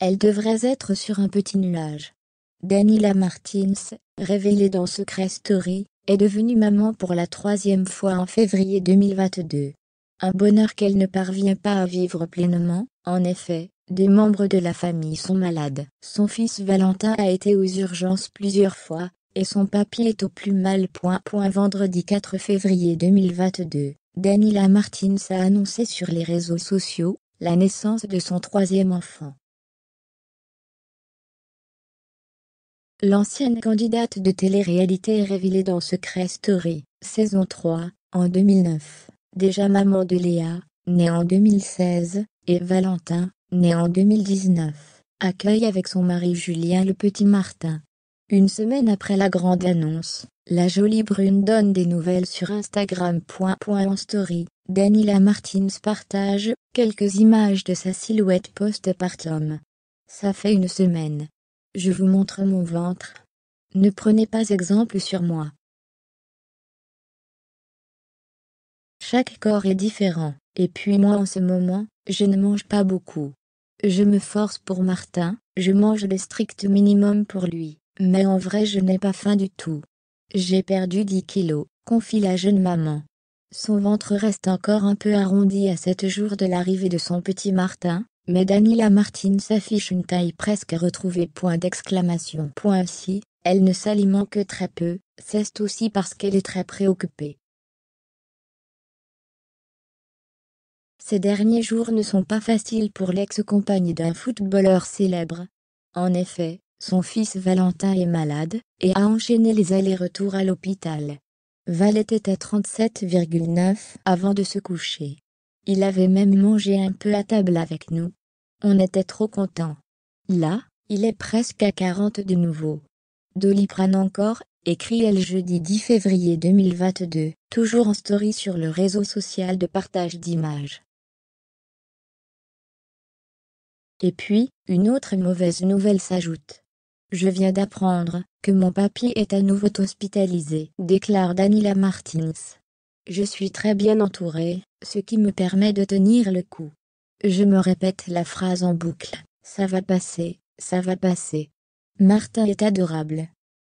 Elle devrait être sur un petit nuage. Danila Martins, révélée dans Secret Story, est devenue maman pour la troisième fois en février 2022. Un bonheur qu'elle ne parvient pas à vivre pleinement, en effet, des membres de la famille sont malades. Son fils Valentin a été aux urgences plusieurs fois, et son papy est au plus mal. vendredi 4 février 2022, Danila Martins a annoncé sur les réseaux sociaux la naissance de son troisième enfant. L'ancienne candidate de télé-réalité est révélée dans Secret Story, saison 3, en 2009. Déjà maman de Léa, née en 2016, et Valentin, né en 2019, accueille avec son mari Julien le petit Martin. Une semaine après la grande annonce, la jolie brune donne des nouvelles sur Instagram. en story, Danila Martins partage quelques images de sa silhouette post-partum. Ça fait une semaine. Je vous montre mon ventre. Ne prenez pas exemple sur moi. Chaque corps est différent, et puis moi en ce moment, je ne mange pas beaucoup. Je me force pour Martin, je mange le strict minimum pour lui, mais en vrai je n'ai pas faim du tout. J'ai perdu 10 kilos, confie la jeune maman. Son ventre reste encore un peu arrondi à 7 jours de l'arrivée de son petit Martin, mais Daniela Martin s'affiche une taille presque retrouvée. Point d'exclamation. Point si, elle ne s'alimente que très peu, c'est aussi parce qu'elle est très préoccupée. Ces derniers jours ne sont pas faciles pour l'ex-compagne d'un footballeur célèbre. En effet, son fils Valentin est malade et a enchaîné les allers-retours à l'hôpital. Val était à 37,9 avant de se coucher. Il avait même mangé un peu à table avec nous, on était trop content. Là, il est presque à 40 de nouveau. Doliprane encore, écrit-elle jeudi 10 février 2022, toujours en story sur le réseau social de partage d'images. Et puis, une autre mauvaise nouvelle s'ajoute. Je viens d'apprendre que mon papy est à nouveau hospitalisé, déclare Danila Martins. Je suis très bien entourée, ce qui me permet de tenir le coup. Je me répète la phrase en boucle. Ça va passer, ça va passer. Martin est adorable.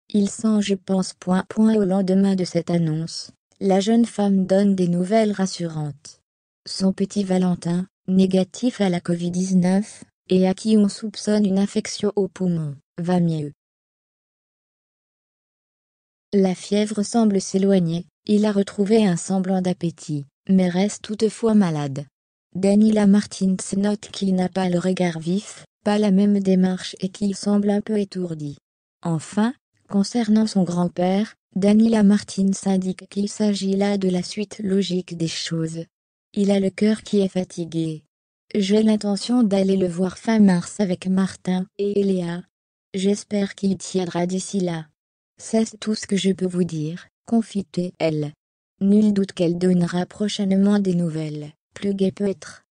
Il sent je pense point point au lendemain de cette annonce. La jeune femme donne des nouvelles rassurantes. Son petit Valentin, négatif à la Covid-19, et à qui on soupçonne une infection au poumon, va mieux. La fièvre semble s'éloigner, il a retrouvé un semblant d'appétit, mais reste toutefois malade. Danila Martins note qu'il n'a pas le regard vif, pas la même démarche et qu'il semble un peu étourdi. Enfin, concernant son grand-père, Danila Martins indique qu'il s'agit là de la suite logique des choses. Il a le cœur qui est fatigué. J'ai l'intention d'aller le voir fin mars avec Martin et Eléa. J'espère qu'il tiendra d'ici là. C'est tout ce que je peux vous dire, confie-t-elle. Nul doute qu'elle donnera prochainement des nouvelles plus gai peut être